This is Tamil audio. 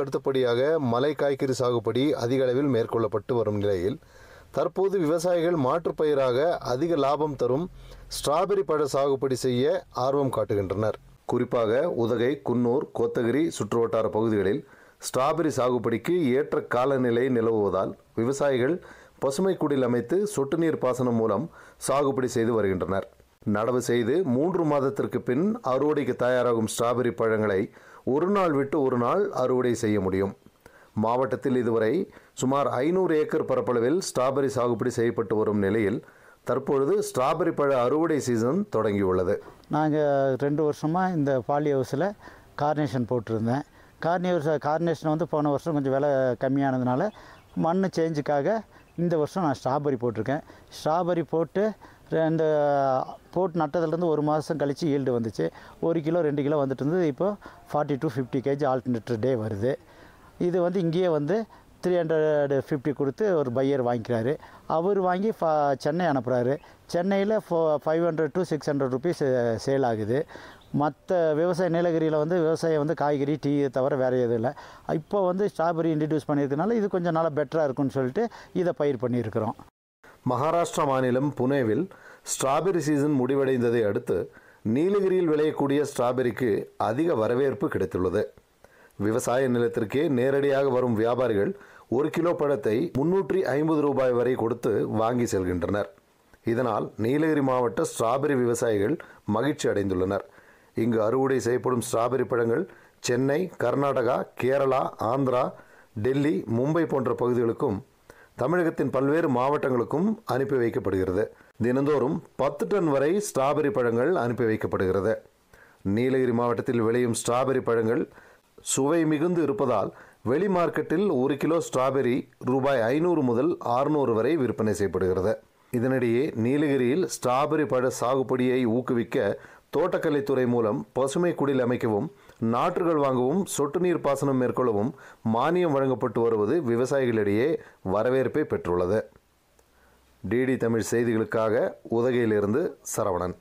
அதற்கு அடுத்தபடியாக மலை காய்கறி சாகுபடி அதிக அளவில் மேற்கொள்ளப்பட்டு வரும் நிலையில் தற்போது விவசாயிகள் மாற்றுப்பயிராக அதிக லாபம் தரும் ஸ்ட்ராபெரி பழ சாகுபடி செய்ய ஆர்வம் காட்டுகின்றனர் குறிப்பாக உதகை குன்னூர் கோத்தகிரி சுற்றுவட்டார பகுதிகளில் ஸ்ட்ராபெரி சாகுபடிக்கு ஏற்ற காலநிலை நிலவுவதால் விவசாயிகள் பசுமை குடில் அமைத்து சொட்டு நீர் பாசனம் மூலம் சாகுபடி செய்து வருகின்றனர் நடவு செய்து மூன்று மாதத்திற்கு பின் அறுவடைக்கு தயாராகும் ஸ்ட்ராபெரி பழங்களை ஒரு நாள் விட்டு ஒரு நாள் அறுவடை செய்ய முடியும் மாவட்டத்தில் இதுவரை சுமார் ஐநூறு ஏக்கர் பரப்பளவில் ஸ்ட்ராபெரி சாகுபடி செய்யப்பட்டு வரும் நிலையில் தற்பொழுது ஸ்ட்ராபெரி பழ அறுவடை சீசன் தொடங்கியுள்ளது நாங்கள் ரெண்டு வருஷமாக இந்த பாலி ஹவுஸில் கார்னேஷன் போட்டிருந்தேன் கார்னி கார்னேஷன் வந்து போன வருஷம் கொஞ்சம் விலை கம்மியானதுனால மண் சேஞ்சுக்காக இந்த வருஷம் நான் ஸ்ட்ராபெரி போட்டிருக்கேன் ஸ்ட்ராபெரி போட்டு இந்த போட்டு நட்டதுலேருந்து ஒரு மாதம் கழித்து ஈல்டு வந்துச்சு ஒரு கிலோ ரெண்டு கிலோ வந்துட்டு இருந்தது இப்போது forty to fifty KG alternate day வருது இது வந்து இங்கேயே வந்து த்ரீ ஹண்ட்ரடு ஃபிஃப்டி கொடுத்து ஒரு பையர் வாங்கிக்கிறாரு அவர் வாங்கி ஃபா சென்னை அனுப்புகிறாரு சென்னையில் four five hundred to six hundred rupees sale ஆகுது மற்ற விவசாய நீலகிரியில் வந்து விவசாயம் வந்து காய்கறி டீ தவிர வேறு எதுவும் இல்லை இப்போ வந்து ஸ்ட்ராபெரி இன்ட்ரடியூஸ் பண்ணியிருக்கனால இது கொஞ்சம் நல்லா பெட்டராக இருக்குன்னு சொல்லிட்டு இதை பயிர் பண்ணியிருக்கிறோம் மகாராஷ்டிரா மாநிலம் புனேவில் ஸ்ட்ராபெரி சீசன் முடிவடைந்ததை அடுத்து நீலகிரியில் விளையக்கூடிய ஸ்ட்ராபெரிக்கு அதிக வரவேற்பு கிடைத்துள்ளது விவசாய நிலத்திற்கே நேரடியாக வரும் வியாபாரிகள் ஒரு கிலோ பழத்தை முன்னூற்றி ஐம்பது ரூபாய் வரை கொடுத்து வாங்கி செல்கின்றனர் இதனால் நீலகிரி மாவட்ட ஸ்ட்ராபெரி விவசாயிகள் மகிழ்ச்சி அடைந்துள்ளனர் இங்கு அறுவடை செய்யப்படும் ஸ்ட்ராபெரி பழங்கள் சென்னை கர்நாடகா கேரளா ஆந்திரா டெல்லி மும்பை போன்ற பகுதிகளுக்கும் தமிழகத்தின் பல்வேறு மாவட்டங்களுக்கும் அனுப்பி வைக்கப்படுகிறது தினந்தோறும் பத்து டன் வரை ஸ்ட்ராபெரி பழங்கள் அனுப்பி வைக்கப்படுகிறது நீலகிரி மாவட்டத்தில் விளையும் ஸ்ட்ராபெரி பழங்கள் சுவை மிகுந்து இருப்பதால் வெளி மார்க்கெட்டில் ஒரு கிலோ ஸ்ட்ராபெரி ரூபாய் ஐநூறு முதல் ஆறுநூறு வரை விற்பனை செய்யப்படுகிறது இதனிடையே நீலகிரியில் ஸ்ட்ராபெரி பழ சாகுபடியை ஊக்குவிக்க தோட்டக்கலைத்துறை மூலம் பசுமை குடில் அமைக்கவும் நாற்றுகள் வாங்கவும் சொட்டு நீர் பாசனம் மேற்கொள்ளவும் மானியம் வழங்கப்பட்டு வருவது விவசாயிகளிடையே வரவேற்பை பெற்றுள்ளது டிடி தமிழ் செய்திகளுக்காக உதகையிலிருந்து சரவணன்